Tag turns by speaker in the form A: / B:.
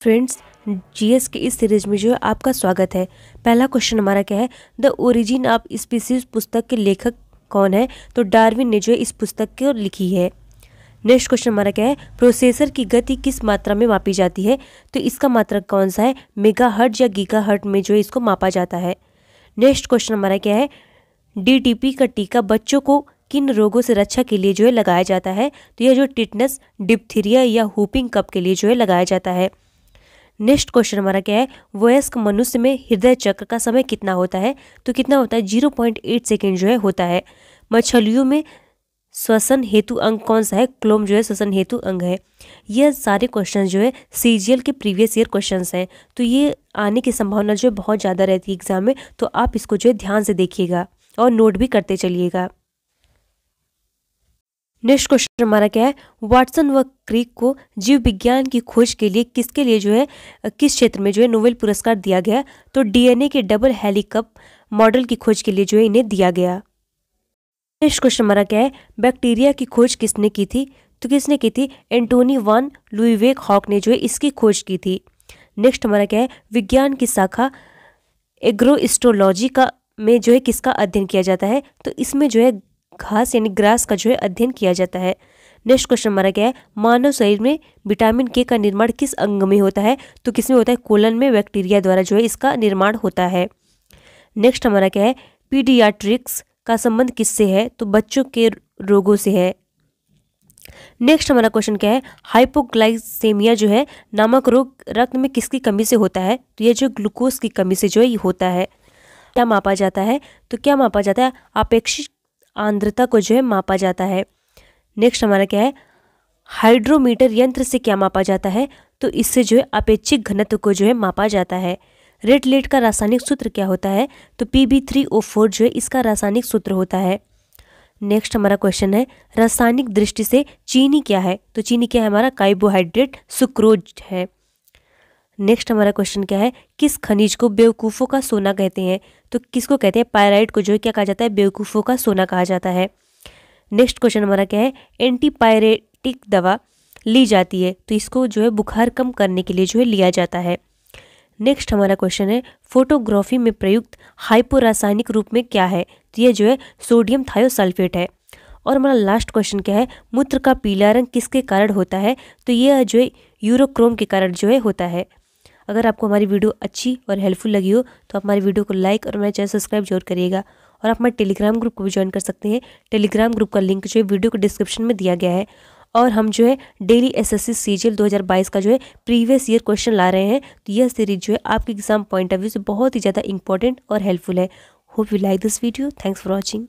A: friends GS के इस series में जो है आपका स्वागत है पहला क्वेश्चन हमारा क्या है द ओरिजिन ऑफ स्पीसीज पुस्तक के लेखक कौन है तो डार्विन ने जो है इस पुस्तक को लिखी है नेक्स्ट क्वेश्चन हमारा क्या है प्रोसेसर की गति किस मात्रा में मापी जाती है तो इसका मात्रा कौन सा है मेगा हर्ट या गीगा हर्ट में जो है इसको मापा जाता है नेक्स्ट क्वेश्चन हमारा क्या है डीटीपी का टीका बच्चों को किन रोगों से रक्षा के लिए जो है लगाया जाता है तो यह जो टिटनेस डिप्थीरिया या हुपिंग कप के लिए जो है लगाया जाता है नेक्स्ट क्वेश्चन हमारा क्या है वयस्क मनुष्य में हृदय चक्र का समय कितना होता है तो कितना होता है जीरो पॉइंट एट सेकेंड जो है होता है मछलियों में श्वसन हेतु अंग कौन सा है क्लोम जो है श्वसन हेतु अंग है यह सारे क्वेश्चन जो है सीजीएल के प्रीवियस ईयर क्वेश्चन हैं तो ये आने की संभावना जो है बहुत ज़्यादा रहती है एग्जाम में तो आप इसको जो है ध्यान से देखिएगा और नोट भी करते चलिएगा नेक्स्ट क्वेश्चन हमारा क्या है वाटसन व क्रिक को जीव विज्ञान की खोज के लिए किसके लिए जो है किस क्षेत्र में जो है नोबेल पुरस्कार दिया गया तो डीएनए के डबल हेलीकप मॉडल की खोज के लिए जो है इन्हें दिया गया नेक्स्ट क्वेश्चन हमारा क्या है बैक्टीरिया की खोज किसने की थी तो किसने की थी एंटोनी वन लुईवेक हॉक ने जो है इसकी खोज की थी नेक्स्ट हमारा क्या है विज्ञान की शाखा एग्रोस्ट्रोलॉजी का में जो है किसका अध्ययन किया जाता है तो इसमें जो है घास यानी ग्रास का जो है अध्ययन किया जाता है नेक्स्ट क्वेश्चन हमारा क्या है मानव शरीर में विटामिन के का निर्माण किस अंग में होता है तो किसमें होता है कोलन में बैक्टीरिया द्वारा जो है इसका निर्माण होता है नेक्स्ट हमारा क्या है पीडियाट्रिक्स का संबंध किससे है तो बच्चों के रोगों से है नेक्स्ट हमारा क्वेश्चन क्या है हाइपोग्लाइसेमिया जो है नामक रोग रक्त में किसकी कमी से होता है तो यह जो ग्लूकोज की कमी से जो है ये होता है क्या मापा जाता है तो क्या मापा जाता है अपेक्षित आंद्रता को जो है मापा जाता है नेक्स्ट हमारा क्या है हाइड्रोमीटर यंत्र से क्या मापा जाता है तो इससे जो है अपेक्षित घनत्व को जो है मापा जाता है रेड लेड का रासायनिक सूत्र क्या होता है तो Pb3O4 जो है इसका रासायनिक सूत्र होता है नेक्स्ट हमारा क्वेश्चन है रासायनिक दृष्टि से चीनी क्या है तो चीनी क्या है हमारा कार्बोहाइड्रेट सुक्रोज है नेक्स्ट हमारा क्वेश्चन क्या है किस खनिज को बेवकूफ़ों का सोना कहते हैं तो किसको कहते हैं पायराइड को जो है क्या कहा जाता है बेवकूफ़ों का सोना कहा जाता है नेक्स्ट क्वेश्चन हमारा क्या है एंटीपायरेटिक दवा ली जाती है तो इसको जो है बुखार कम करने के लिए जो है लिया जाता है नेक्स्ट हमारा क्वेश्चन है फोटोग्राफी में प्रयुक्त हाइपो रासायनिक रूप में क्या है तो ये जो है सोडियम थायोसल्फेट है और हमारा लास्ट क्वेश्चन क्या है मूत्र का पीला रंग किसके कारण होता है तो यह जो है यूरोक्रोम के कारण जो है होता है अगर आपको हमारी वीडियो अच्छी और हेल्पफुल लगी हो तो आप हमारी वीडियो को लाइक और हमारे चैनल सब्सक्राइब जरूर करिएगा और आप हमारे टेलीग्राम ग्रुप को भी ज्वाइन कर सकते हैं टेलीग्राम ग्रुप का लिंक जो है वीडियो को डिस्क्रिप्शन में दिया गया है और हम जो है डेली एसएससी सीजीएल 2022 का जो है प्रीवियस ईयर क्वेश्चन ला रहे हैं तो यह सीरीज जो है आपके एग्जाम पॉइंट ऑफ व्यू से बहुत ही ज़्यादा इंपॉर्टेंट और हेल्पफुल है hope you like this video thanks for watching